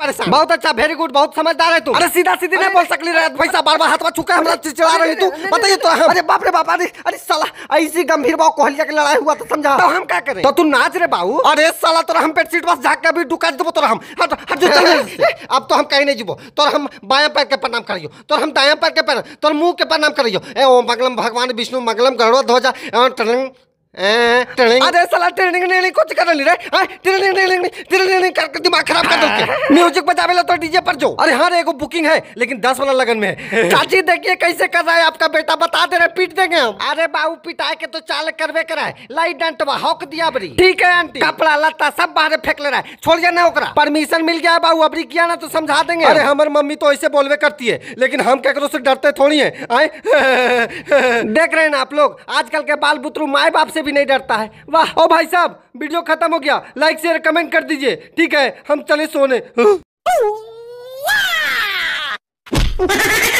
परेशान बहुत अच्छा वेरी गुड बहुत समझदार है तू अरे सीधा सीधी नहीं बोल सकली रे पैसा बार बार हाथ में चुका हमरा चिल्ला रही तू बताइए तो अरे बाप रे बाप अरे अरे साला ऐसी गंभीर बात कोहलिया के लड़ाई हुआ तो समझा तो हम क्या करें तो तू नाच रे बाबू अरे साला तोरा हम सीट बस झाक के भी डुका देबो तोरा हम हट हट चल अब तो हम कहीं नहीं जीबो तोर हम बायां पैर के प्रणाम करियो तोर हम दायां पैर के प्रणाम तोर मुंह के प्रणाम करियो ए ओम मंगलम भगवान विष्णु मंगलम गरुड़ ध्वजा ए टरंग अरे साला ट्रेनिंग नहीं कुछ कर नहीं रहे ट्रेनिंग नहीं करके दिमाग खराब कर दो म्यूजिक बजावे लो तो डीजे पर जो अरे हाँ एगो बुकिंग है लेकिन दस वाला लगन में चाची देखिए कैसे कर रहा है आपका बेटा बता दे रहे पीट देंगे हम अरे बाबू पिटाए के तो चाल करवे कराए लाइट डंटवा हक दिया ठीक है आंटी कपड़ा लत्ता सब बाहर फेंक ले रहा है छोड़िए ना ओकरा परमिशन मिल गया बाबू अभी किया ना तो समझा देंगे अरे हमारे मम्मी तो ऐसे बोलवे करती है लेकिन हम क्या से डरते थोड़ी है देख रहे ना आप लोग आजकल के बाल बुतरू माए बाप से से भी नहीं डरता है वाह ओ भाई साहब वीडियो खत्म हो गया लाइक शेयर कमेंट कर दीजिए ठीक है हम चले सोने